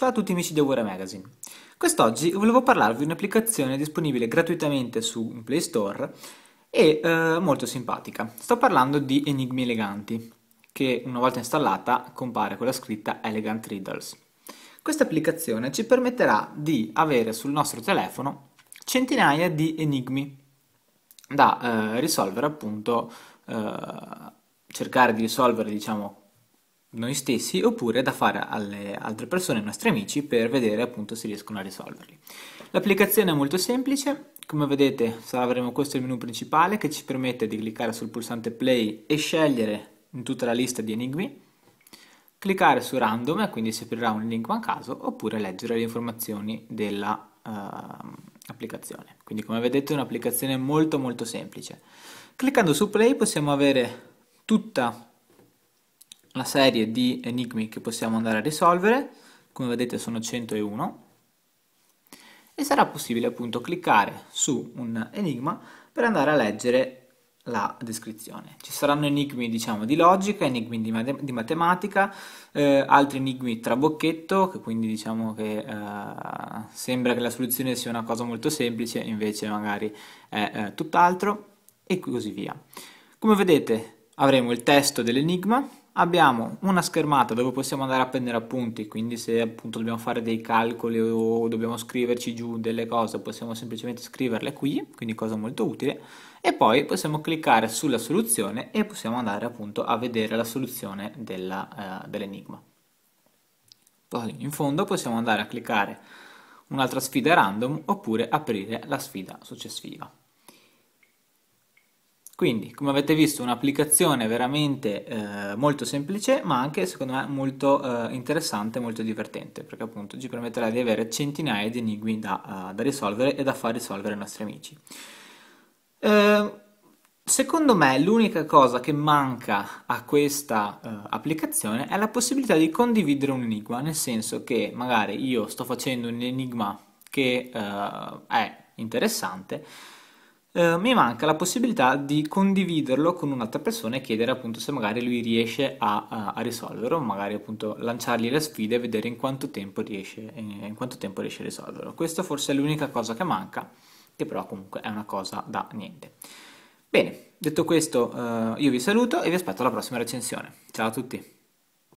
Ciao a tutti amici di Aware Magazine. Quest'oggi volevo parlarvi di un'applicazione disponibile gratuitamente su Play Store e eh, molto simpatica. Sto parlando di Enigmi Eleganti, che una volta installata compare con la scritta Elegant Riddles. Questa applicazione ci permetterà di avere sul nostro telefono centinaia di enigmi da eh, risolvere appunto eh, cercare di risolvere diciamo noi stessi oppure da fare alle altre persone, ai nostri amici, per vedere appunto se riescono a risolverli. L'applicazione è molto semplice, come vedete avremo questo il menu principale che ci permette di cliccare sul pulsante play e scegliere in tutta la lista di enigmi, cliccare su random e quindi si aprirà un link a caso oppure leggere le informazioni dell'applicazione. Ehm, uh, quindi come vedete è un'applicazione molto molto semplice. Cliccando su play possiamo avere tutta una serie di enigmi che possiamo andare a risolvere, come vedete sono 101, e sarà possibile appunto cliccare su un enigma per andare a leggere la descrizione. Ci saranno enigmi diciamo di logica, enigmi di, mat di matematica, eh, altri enigmi trabocchetto, che quindi diciamo che eh, sembra che la soluzione sia una cosa molto semplice, invece magari è eh, tutt'altro, e così via. Come vedete avremo il testo dell'enigma, abbiamo una schermata dove possiamo andare a prendere appunti, quindi se appunto dobbiamo fare dei calcoli o dobbiamo scriverci giù delle cose, possiamo semplicemente scriverle qui, quindi cosa molto utile, e poi possiamo cliccare sulla soluzione e possiamo andare appunto a vedere la soluzione eh, dell'enigma. Eh, dell poi in fondo possiamo andare a cliccare un'altra sfida random oppure aprire la sfida successiva. Quindi, come avete visto, un'applicazione veramente eh, molto semplice, ma anche secondo me molto eh, interessante, molto divertente, perché appunto ci permetterà di avere centinaia di enigmi da, uh, da risolvere e da far risolvere ai nostri amici. Eh, secondo me l'unica cosa che manca a questa uh, applicazione è la possibilità di condividere un enigma, nel senso che magari io sto facendo un enigma che uh, è interessante, eh, mi manca la possibilità di condividerlo con un'altra persona e chiedere appunto se magari lui riesce a, a, a risolverlo, magari appunto lanciargli la sfida e vedere in quanto tempo riesce, eh, in quanto tempo riesce a risolverlo. Questa forse è l'unica cosa che manca, che però comunque è una cosa da niente. Bene, detto questo eh, io vi saluto e vi aspetto alla prossima recensione. Ciao a tutti!